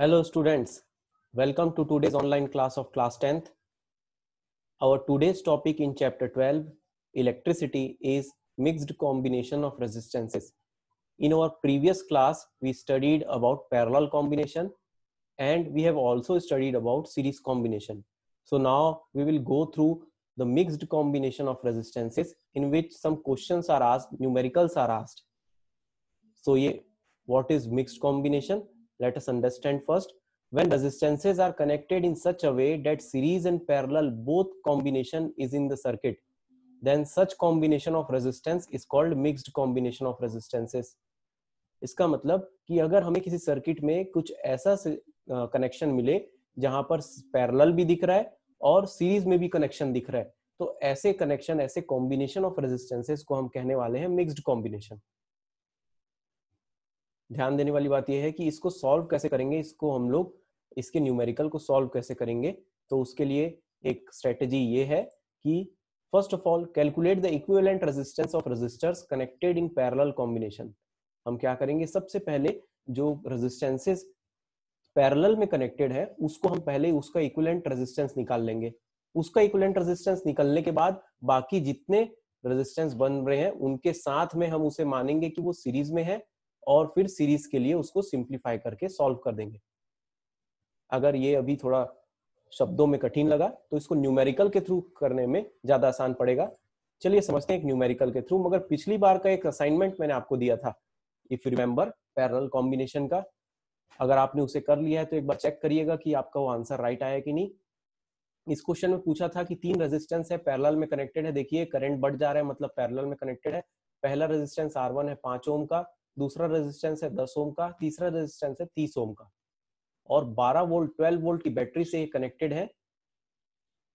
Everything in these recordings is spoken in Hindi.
Hello students, welcome to today's online class of class 10th. Our today's topic in chapter 12, electricity is mixed combination of resistances. In our previous class, we studied about parallel combination and we have also studied about series combination. So now we will go through the mixed combination of resistances in which some questions are asked, numericals are asked. So what is mixed combination? let us understand first when resistances are connected in such a way that series and parallel both combination is in the circuit then such combination of resistance is called mixed combination of resistances इसका मतलब कि अगर हमें किसी सर्किट में कुछ ऐसा कनेक्शन मिले जहां पर पैरेलल भी दिख रहा है और सीरीज में भी कनेक्शन दिख रहा है तो ऐसे कनेक्शन ऐसे कॉम्बिनेशन ऑफ रेजिस्टेंसेस को हम कहने वाले हैं मिक्स्ड कॉम्बिनेशन ध्यान देने वाली बात यह है कि इसको सॉल्व कैसे करेंगे इसको हम लोग इसके न्यूमेरिकल को सॉल्व कैसे करेंगे तो उसके लिए एक स्ट्रेटेजी ये है कि first of all calculate the equivalent resistance of resistors connected in parallel combination हम क्या करेंगे सबसे पहले जो रेजिस्टेंसेस पैरेलल में कनेक्टेड है उसको हम पहले उसका इक्विवेलेंट रेजिस्टेंस निकाल लेंगे उसका इक्विवेलेंट रेजिस्टेंस निकलने के बाद बाकी जितने रेजिस्टेंस बन रहे हैं उनके साथ में हम उसे मानेंगे कि वो सीरीज में है और फिर सीरीज के लिए उसको सिंप्लीफाई करके सॉल्व कर देंगे अगर ये अभी थोड़ा शब्दों में कठिन लगा तो इसको न्यूमेरिकल के थ्रू करने में ज्यादा आसान पड़ेगा चलिए समझते हैं एक न्यूमेरिकल के थ्रू मगर पिछली बार का एक असाइनमेंट मैंने आपको दिया था if you remember parallel combination का अगर आपने उसे कर लिया है तो एक बार चेक करिएगा कि आपका वो आंसर राइट आया कि नहीं इस क्वेश्चन में पूछा था कि तीन रेजिस्टेंस है पैरल में कनेक्टेड है देखिए करंट बढ़ जा रहा है मतलब पैरल में कनेक्टेड है पहला रेजिस्टेंस आर वन है पांच ओम का दूसरा रेजिस्टेंस है दस ओम का तीसरा रेजिस्टेंस है तीस ओम का और बारह वोल्ट ट्वेल्व वोल्ट की बैटरी से कनेक्टेड है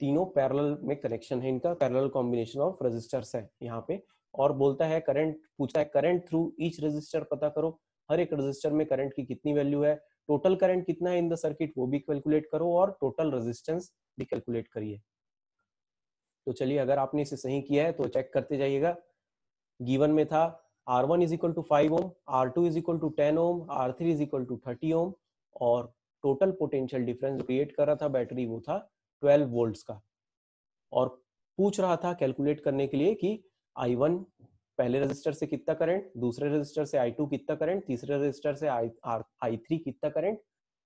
तीनों पैरेलल में कनेक्शन है इनका पैरेलल कॉम्बिनेशन ऑफ रेजिस्टर्स है यहाँ पे और बोलता है करंट पूछता है करंट थ्रू ईच रजिस्टर पता करो हर एक रजिस्टर में करंट की कितनी वैल्यू है टोटल करंट कितना है इन द सर्किट वो भी कैलकुलेट करो और टोटल रेजिस्टेंस भी कैलकुलेट करिए तो चलिए अगर आपने इसे सही किया है तो चेक करते जाइएगा गिवन में था R1 is equal to 5 ohm, R2 is equal to 10 ohm, R3 is equal to 30 ohm और टोटल पोटेंशियल डिफरेंस क्रिएट कर रहा था बैटरी वो था 12 वोल्ट का और पूछ रहा था कैलकुलेट करने के लिए कि I1 पहले रजिस्टर से कितना करंट दूसरे रजिस्टर से I2 कितना करंट तीसरे रजिस्टर से I, R, I3 कितना करंट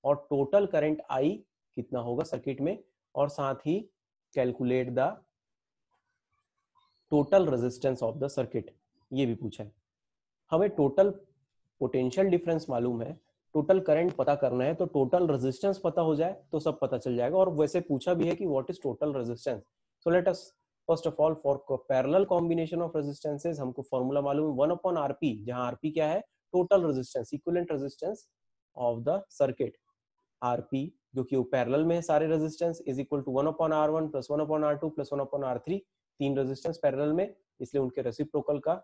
और टोटल करंट I कितना होगा सर्किट में और साथ ही calculate the total resistance of the circuit ये भी पूछा है हमें टोटल पोटेंशियल डिफरेंस मालूम है टोटल करंट पता करना है तो टोटल रेजिस्टेंस पता हो जाए तो सब पता चल जाएगा और वैसे पूछा भी है कि what is total resistance so let us first of all for parallel combination of resistances हमको फॉर्मूला मालूम है वन अपॉन आरपी जहां आरपी क्या है total resistance equivalent resistance of the circuit RP जो कि पैरेलल में है सारे resistance is equal to one upon R one plus one upon R two plus one upon R three तीन रेजिस्टेंस पैरेलल में इसलिए उनके रेसिप्रोकल का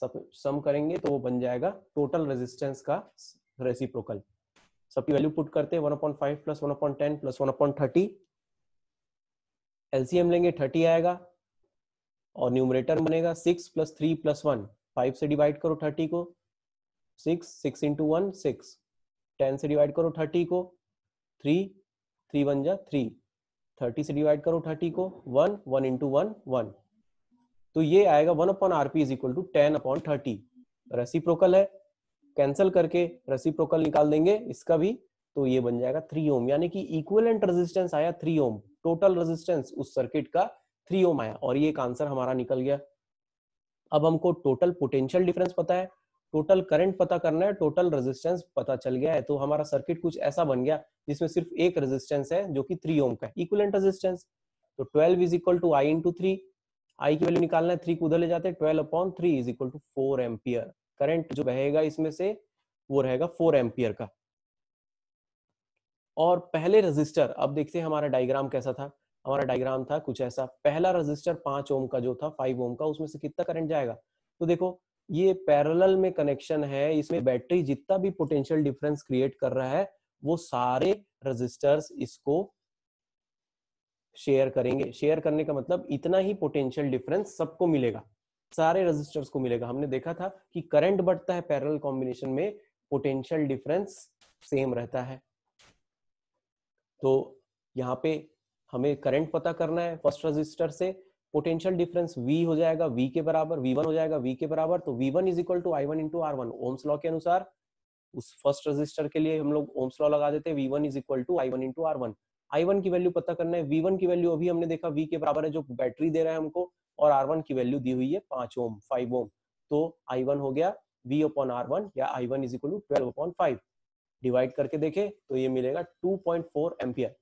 सब सम करेंगे तो वो बन जाएगा टोटल रेजिस्टेंस का रेसिप्रोकल सबकी वैल्यू पुट करते हैं one upon five plus plus लेंगे थर्टी आएगा और न्यूमरेटर बनेगा six plus three plus one five से डिवाइड करो थर्टी को six six into one six ten से डिवाइड करो थर्टी को थ्री थ्री वन जा थ्री थर्टी से डिवाइड करो थर्टी को one one into one one तो ये आएगा one upon RP is equal to ten upon thirty reciprocal है कैंसिल करके रेसिप्रोकल निकाल देंगे इसका भी तो ये बन जाएगा थ्री ओम यानी कि इक्वलेंट रेजिस्टेंस आया थ्री ओम टोटल रेजिस्टेंस उस सर्किट का थ्री ओम आया और ये एक आंसर हमारा निकल गया अब हमको टोटल पोटेंशियल डिफरेंस पता है टोटल करंट पता करना है टोटल रेजिस्टेंस पता चल गया है तो हमारा सर्किट कुछ ऐसा बन गया जिसमें सिर्फ एक रेजिस्टेंस है जो कि थ्री ओम का इक्वलेंट रेजिस्टेंस तो twelve is equal to I into three I की वैल्यू निकालना है थ्री को उधर ले जाते हैं twelve upon three is equal to four ampere current जो बहेगा इसमें से वो रहेगा फोर एम्पियर का और पहले रजिस्टर अब देखते हैं हमारा डायग्राम कैसा था हमारा डायग्राम था कुछ ऐसा पहला रजिस्टर पांच ओम का जो था फाइव ओम का उसमें से कितना करंट जाएगा तो देखो ये पैरेलल में कनेक्शन है इसमें बैटरी जितना भी पोटेंशियल डिफरेंस क्रिएट कर रहा है वो सारे रजिस्टर्स इसको शेयर करेंगे शेयर करने का मतलब इतना ही पोटेंशियल डिफरेंस सबको मिलेगा सारे रजिस्टर्स को मिलेगा हमने देखा था कि करंट बढ़ता है पैरल कॉम्बिनेशन में पोटेंशियल डिफरेंस सेम रहता है तो यहाँ पे हमें करंट पता करना है फर्स्ट रजिस्टर से पोटेंशियल डिफरेंस V हो जाएगा V के बराबर V1 हो जाएगा V के बराबर तो V1 one is equal to I one into R one ohm's law के अनुसार उस फर्स्ट रजिस्टर के लिए हम लोग ओम्स लॉ लगा देते हैं V1 one is equal to I one into R one I की वैल्यू पता करना है वी की वैल्यू अभी हमने देखा वी के बराबर है जो बैटरी दे रहा है हमको और आर की वैल्यू दी हुई है पांच ओम फाइव ओम तो आई हो गया वी अपॉन आर वन या I one is equal to twelve upon five divide करके देखे तो ये मिलेगा two point four ampere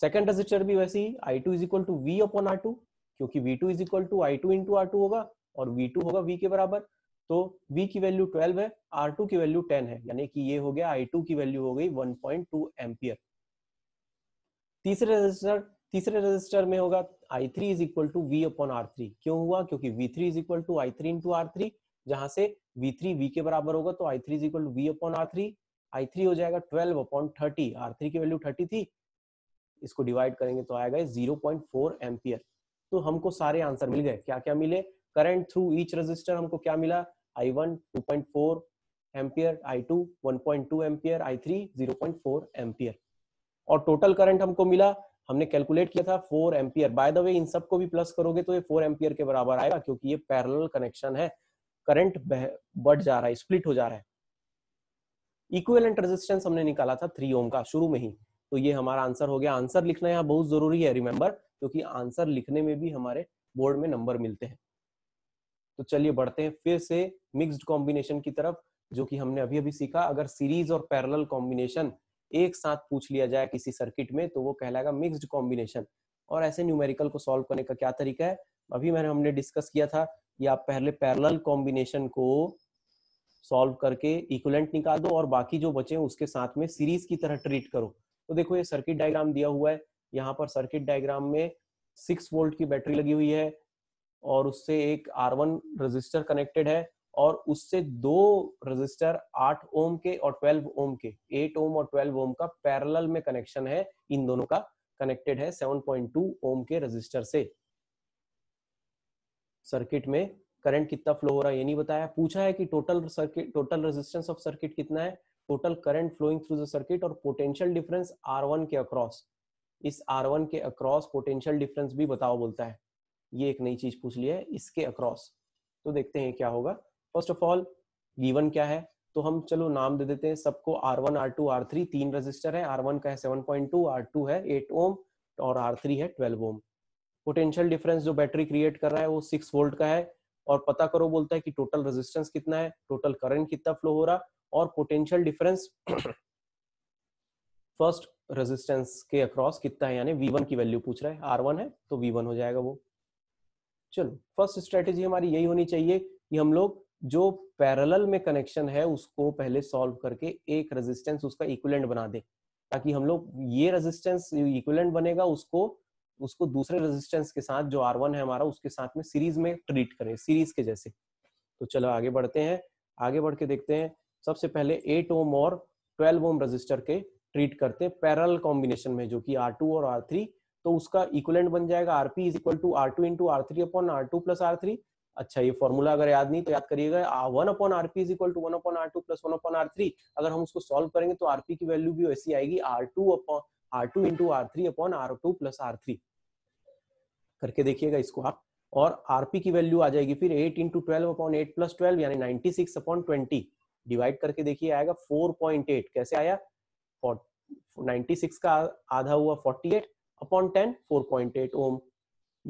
second resistor भी वैसे ही I two is equal to V upon R two क्योंकि V two is equal to I two into R two होगा और वी टू होगा वी के बराबर तो v की वैल्यू 12 है r2 की वैल्यू 10 है यानी कि ये हो गया i2 की वैल्यू हो गई 1.2 एम्पियर तीसरे रजिस्टर तीसरे रजिस्टर में होगा I three is equal to V upon R three क्यों हुआ क्योंकि V three is equal to I three into R three जहां से वी थ्री वी के बराबर होगा तो I three is equal to V upon R three I three हो जाएगा twelve upon thirty R three की वैल्यू थर्टी थी इसको डिवाइड करेंगे तो आएगा जीरो पॉइंट फोर एम्पियर तो हमको सारे आंसर मिल गए क्या क्या मिले करंट थ्रू ईच रजिस्टर हमको क्या मिला I one two point four ampere I two one point two ampere I three zero point four ampere और टोटल करंट हमको मिला हमने कैलकुलेट किया था four ampere by the way इन सबको भी प्लस करोगे तो ये फोर एम्पियर के बराबर आएगा क्योंकि ये पैरल कनेक्शन है करंट बढ़ जा रहा है स्प्लिट हो जा रहा है इक्वेलेंट रेजिस्टेंस हमने निकाला था थ्री ओम का शुरू में ही तो ये हमारा आंसर हो गया आंसर लिखना यहाँ बहुत जरूरी है रिमेम्बर क्योंकि आंसर लिखने में भी हमारे बोर्ड में नंबर मिलते हैं तो चलिए बढ़ते हैं फिर से मिक्सड कॉम्बिनेशन की तरफ जो कि हमने अभी अभी सीखा अगर सीरीज और पैरल कॉम्बिनेशन एक साथ पूछ लिया जाए किसी सर्किट में तो वो कहलाएगा मिक्सड कॉम्बिनेशन और ऐसे न्यूमेरिकल को सॉल्व करने का क्या तरीका है अभी मैंने हमने डिस्कस किया था कि आप पहले पैरल कॉम्बिनेशन को सॉल्व करके इक्वलेंट निकाल दो और बाकी जो बचे उसके साथ में सीरीज की तरह ट्रीट करो तो देखो ये सर्किट डायग्राम दिया हुआ है यहाँ पर सर्किट डायग्राम में सिक्स वोल्ट की बैटरी लगी हुई है और उससे एक आर वन रजिस्टर कनेक्टेड है और उससे दो रजिस्टर आठ ओम के और ट्वेल्व ओम के एट ओम और ट्वेल्व ओम का पैरेलल में कनेक्शन है इन दोनों का कनेक्टेड है 7.2 ओम के रजिस्टर से सर्किट में करंट कितना फ्लो हो रहा है ये नहीं बताया पूछा है कि total circuit total resistance of circuit कितना है total current flowing through the circuit और पोटेंशियल डिफरेंस वन के अक्रॉस इस वन के अक्रॉस पोटेंशियल डिफरेंस भी बताओ बोलता है ये एक नई चीज पूछ लिया है इसके अक्रॉस तो देखते हैं क्या होगा फर्स्ट ऑफ ऑल गिवन क्या है तो हम चलो नाम दे देते हैं सबको R1, R2, R3 तीन रजिस्टर है R1 का है 7.2, R2 है 8 ओम और R3 है 12 ओम पोटेंशियल डिफरेंस जो बैटरी क्रिएट कर रहा है वो 6 वोल्ट का है और पता करो बोलता है कि टोटल रेजिस्टेंस कितना है टोटल करंट कितना फ्लो हो रहा और पोटेंशियल डिफरेंस फर्स्ट रेजिस्टेंस के अक्रॉस कितना है यानी V1 की वैल्यू पूछ रहा है R1 है तो V1 हो जाएगा वो चलो फर्स्ट स्ट्रेटेजी हमारी यही होनी चाहिए कि हम लोग जो पैरेलल में कनेक्शन है उसको पहले सॉल्व करके एक रेजिस्टेंस उसका इक्विलेंट बना दे ताकि हम लोग ये रेजिस्टेंस इक्विलेंट बनेगा उसको उसको दूसरे रेजिस्टेंस के साथ जो आर है हमारा उसके साथ में सीरीज में ट्रीट करें सीरीज के जैसे तो चलो आगे बढ़ते हैं आगे बढ़ के देखते हैं सबसे पहले एट ओम और ट्वेल्व ओम रजिस्टर के ट्रीट करते हैं पैरल कॉम्बिनेशन में जो कि R2 और R3 तो उसका इक्वलेंट बन जाएगा RP is equal to R two into R three upon R two plus R three अच्छा ये फॉर्मूला अगर याद नहीं तो याद करिएगा हम उसको सोल्व करेंगे तो आरपी की वैल्यू भी वैसी आएगी R two upon R two into R three upon R two plus R three करके देखिएगा इसको आप और आरपी की वैल्यू आ जाएगी फिर eight into twelve upon eight plus twelve यानी ninety six upon twenty divide करके देखिए आएगा फोर पॉइंट एट कैसे आया नाइनटी सिक्स का आधा हुआ forty eight upon ten four point eight ohm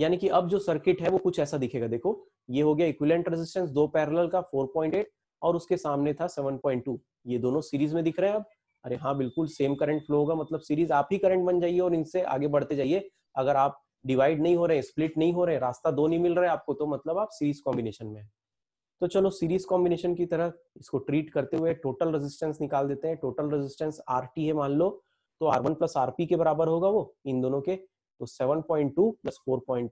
यानी कि अब जो सर्किट है वो कुछ ऐसा दिखेगा देखो ये हो गया इक्विलेंट रेजिस्टेंस दो पैरेलल का 4.8 और उसके सामने था 7.2 ये दोनों सीरीज में दिख रहे हैं अब अरे हाँ बिल्कुल सेम करंट फ्लो होगा मतलब सीरीज आप ही करंट बन जाइए और इनसे आगे बढ़ते जाइए अगर आप डिवाइड नहीं हो रहे स्प्लिट नहीं हो रहे रास्ता दो नहीं मिल रहा है आपको तो मतलब आप सीरीज कॉम्बिनेशन में तो चलो सीरीज कॉम्बिनेशन की तरह इसको ट्रीट करते हुए टोटल रेजिस्टेंस निकाल देते हैं टोटल रेजिस्टेंस आर है मान लो तो आर वन प्लस आरपी के बराबर होगा वो इन दोनों के तो टू प्लस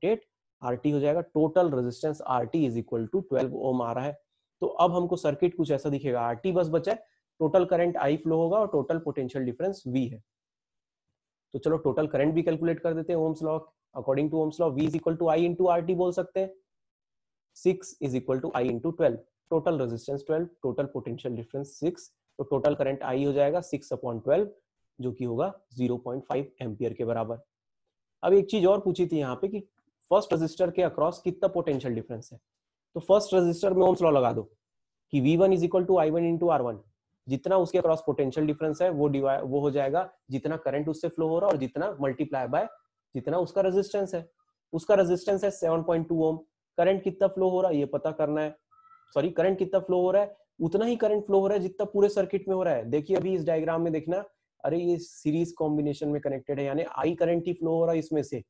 एट आर हो जाएगा total resistance R T is equal to twelve ohm आ रहा है तो अब हमको सर्किट कुछ ऐसा दिखेगा आर बस बचा है टोटल करंट आई फ्लो होगा और टोटल पोटेंशियल डिफरेंस वी है तो चलो टोटल करंट भी कैलकुलेट कर देते हैं Ohm's law according to Ohm's law V is equal to I into R बोल सकते हैं six is equal to I into twelve total resistance twelve total potential difference six तो टोटल करंट आई हो जाएगा सिक्स अपॉन ट्वेल्व जो कि होगा जीरो पॉइंट फाइव एम्पियर के बराबर अब एक चीज और पूछी थी यहाँ पे कि फर्स्ट रजिस्टर के अक्रॉस कितना पोटेंशियल डिफरेंस है तो फर्स्ट रजिस्टर में ओम्स लॉ लगा दो कि V one is equal to I one into R one जितना उसके अक्रॉस पोटेंशियल डिफरेंस है वो डिवाइड वो हो जाएगा जितना करंट उससे फ्लो हो रहा है और जितना मल्टीप्लाई बाय जितना उसका रेजिस्टेंस है उसका रेजिस्टेंस है 7.2 ओम करंट कितना फ्लो हो रहा है ये पता करना है सॉरी करंट कितना फ्लो हो रहा है उतना ही करंट फ्लो हो रहा है जितना पूरे सर्किट में हो रहा है देखिए अभी इस डायग्राम में देखना अरे ये सीरीज कॉम्बिनेशन में कनेक्टेड है यानी आई करंट ही फ्लो हो रहा है इसमें से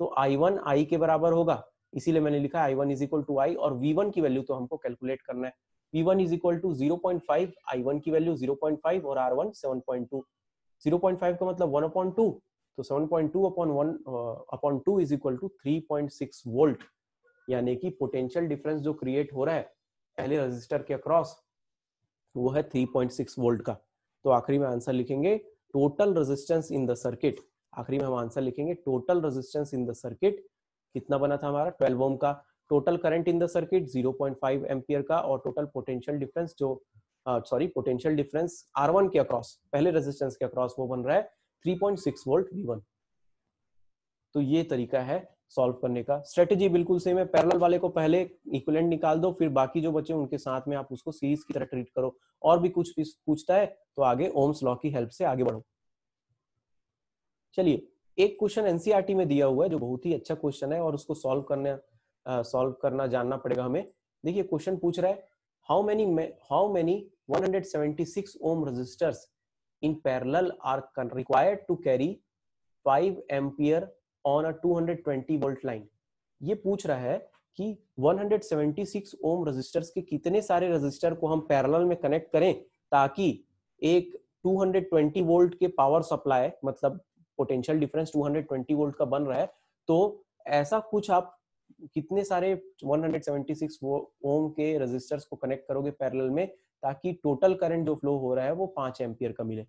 तो आई वन आई के बराबर होगा इसीलिए मैंने लिखा I one is equal to I और वी वन की वैल्यू तो हमको कैलकुलेट करना है V one is equal to zero point five I one की वैल्यू जीरो पॉइंट फाइव और R one seven point two zero point five का मतलब वन अपॉइंट टू तो seven point two upon one upon two is equal to three point six volt यानी कि पोटेंशियल डिफरेंस जो क्रिएट हो रहा है पहले रजिस्टर के अक्रॉस वो है थ्री पॉइंट सिक्स वोल्ट का तो आखिरी में आंसर लिखेंगे total resistance in the circuit आखिरी में हम आंसर लिखेंगे total resistance in the circuit कितना बना था हमारा 12 ओम का total current in the circuit 0.5 ampere का और टोटल पोटेंशियल डिफरेंस जो सॉरी पोटेंशियल डिफरेंस R1 के अक्रॉस पहले रेजिस्टेंस के अक्रॉस वो बन रहा है 3.6 वोल्ट V1 तो ये तरीका है सॉल्व करने का स्ट्रेटेजी बिल्कुल सेम है पैरेलल वाले को पहले इक्वलेंट निकाल दो फिर बाकी जो बचे उनके साथ में आप उसको सीरीज की तरह ट्रीट करो और भी कुछ पूछता है तो आगे ओम्स लॉ की हेल्प से आगे बढ़ो चलिए एक क्वेश्चन एनसीईआरटी e में दिया हुआ है जो बहुत ही अच्छा क्वेश्चन है और उसको सॉल्व करने सॉल्व करना जानना पड़ेगा हमें देखिए क्वेश्चन पूछ रहा है how many how many 176 ohm resistors in parallel are required to carry 5 ampere on a 220 volt line ये पूछ रहा है कि 176 ओम रेजिस्टर्स के कितने सारे रेजिस्टर को हम पैरेलल में कनेक्ट करें ताकि एक 220 वोल्ट के पावर सप्लाई मतलब पोटेंशियल डिफरेंस 220 वोल्ट का बन रहा है तो ऐसा कुछ आप कितने सारे 176 ओम के रेजिस्टर्स को कनेक्ट करोगे पैरेलल में ताकि टोटल करंट जो फ्लो हो रहा है वो पांच एम्पियर का मिले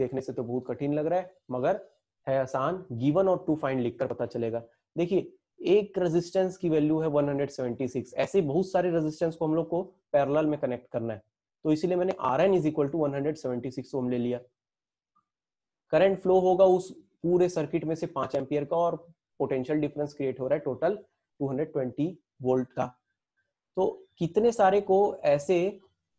देखने से तो बहुत कठिन लग रहा है मगर है आसान गिवन और टू फाइंड लिखकर पता चलेगा देखिए एक रेजिस्टेंस की वैल्यू है 176 ऐसे बहुत सारे रेजिस्टेंस को हम लोग को पैरल में कनेक्ट करना है तो इसलिए मैंने R N is equal to one ohm ले लिया करंट फ्लो होगा उस पूरे सर्किट में से पांच एम्पियर का और पोटेंशियल डिफरेंस क्रिएट हो रहा है टोटल 220 वोल्ट का तो कितने सारे को ऐसे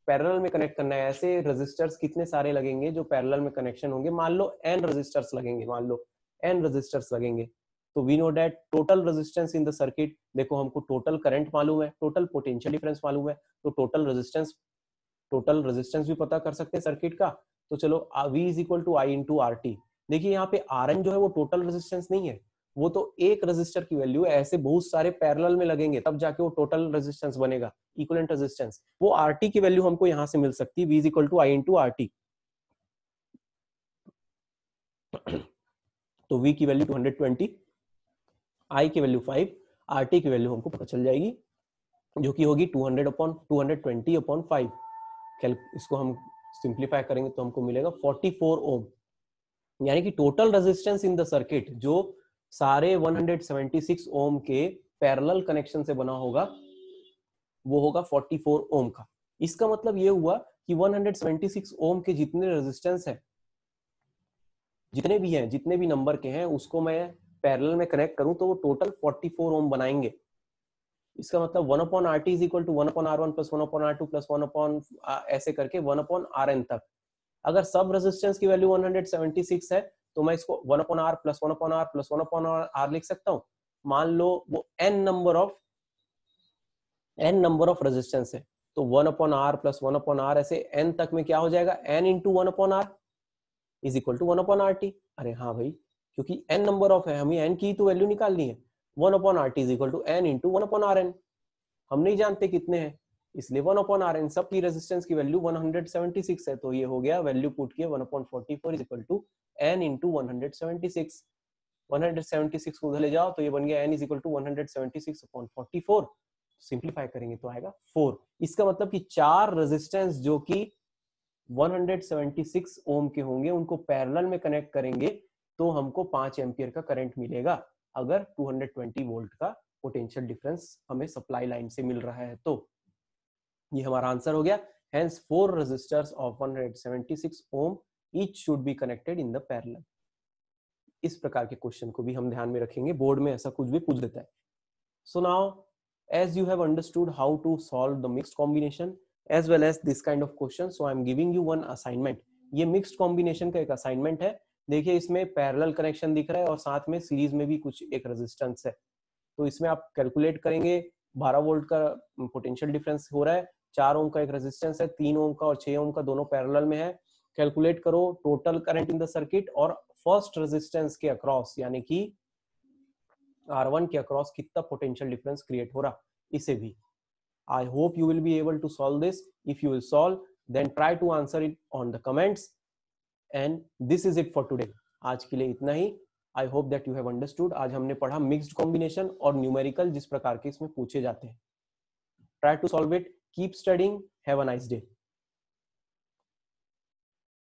पैरेलल में कनेक्ट करना है ऐसे रेजिस्टर्स कितने सारे लगेंगे जो पैरेलल में कनेक्शन होंगे मान लो एन रेजिस्टर्स लगेंगे मान लो एन रेजिस्टर्स लगेंगे तो we know that total resistance in the circuit देखो हमको टोटल करंट मालूम है टोटल पोटेंशियल डिफरेंस मालूम है तो टोटल रेजिस्टेंस टोटल रेजिस्टेंस भी पता कर सकते हैं सर्किट का तो चलो V is equal to I into R T देखिए यहाँ पे आर एन जो है वो टोटल रेजिस्टेंस नहीं है वो तो एक रेजिस्टर की वैल्यू है ऐसे बहुत सारे पैरेलल में लगेंगे तब जाके वो टोटल रेजिस्टेंस बनेगा इक्वलेंट रेजिस्टेंस वो आर टी की वैल्यू हमको यहां से मिल सकती है V is equal to I into R T तो वी की value two hundred twenty I की वैल्यू फाइव आर टी की वैल्यू हमको पता चल जाएगी जो कि होगी two hundred upon two hundred twenty upon five इसको हम सिंप्लीफाई करेंगे तो हमको मिलेगा 44 ओम यानी कि total resistance in the circuit जो सारे 176 ओम के पैरेलल कनेक्शन से बना होगा वो होगा 44 ओम का इसका मतलब ये हुआ कि 176 ओम के जितने रेजिस्टेंस है जितने भी हैं जितने भी नंबर के हैं उसको मैं पैरेलल में कनेक्ट करूं तो वो टोटल 44 ओम बनाएंगे इसका मतलब one upon R T is equal to one upon R one plus one upon R two plus one upon ऐसे करके वन अपॉन आर एन तक अगर सब रेजिस्टेंस की वैल्यू 176 है तो मैं इसको one upon R plus one upon R plus one upon R लिख सकता हूँ मान लो वो N number of N number of resistance है तो one upon R plus one upon R ऐसे एन तक में क्या हो जाएगा N into one upon R is equal to one upon R T अरे हाँ भाई क्योंकि एन नंबर ऑफ है हमें एन की तो वैल्यू निकालनी है one upon R T is equal to N into one upon R N हम नहीं जानते कितने हैं इसलिए वन अपॉन आर एन सबकी रेजिस्टेंस की वैल्यू 176 है तो ये हो गया वैल्यू पुट किया one upon forty four is equal to N into one hundred seventy six one hundred seventy six को उधर ले जाओ तो ये बन गया N is equal to one hundred seventy six upon forty four simplify करेंगे तो आएगा फोर इसका मतलब कि चार रेजिस्टेंस जो कि 176 ओम के होंगे उनको पैरेलल में कनेक्ट करेंगे तो हमको पांच एम्पियर का करंट मिलेगा अगर 220 वोल्ट का पोटेंशियल डिफरेंस हमें सप्लाई लाइन से मिल रहा है तो ये हमारा आंसर हो गया hence four resistors of 176 ohm each should be connected in the parallel इस प्रकार के क्वेश्चन को भी हम ध्यान में रखेंगे बोर्ड में ऐसा कुछ भी पूछ देता है so now as you have understood how to solve the mixed combination as well as this kind of question so I am giving you one assignment ये मिक्सड कॉम्बिनेशन का एक असाइनमेंट है देखिए इसमें पैरेलल कनेक्शन दिख रहा है और साथ में सीरीज में भी कुछ एक रेजिस्टेंस है तो इसमें आप कैलकुलेट करेंगे 12 वोल्ट का पोटेंशियल डिफरेंस हो रहा है चार ओम का एक रेजिस्टेंस है तीन ओम का और छह ओम का दोनों पैरेलल में है कैलकुलेट करो total current in the circuit और फर्स्ट रेजिस्टेंस के अक्रॉस यानी कि आर के अक्रॉस कितना पोटेंशियल डिफरेंस क्रिएट हो रहा इसे भी I hope you will be able to solve this if you will solve then try to answer it on the comments and this is it for today आज के लिए इतना ही I hope that you have understood आज हमने पढ़ा मिक्सड कॉम्बिनेशन और न्यूमेरिकल जिस प्रकार के इसमें पूछे जाते हैं try to solve it keep studying have a nice day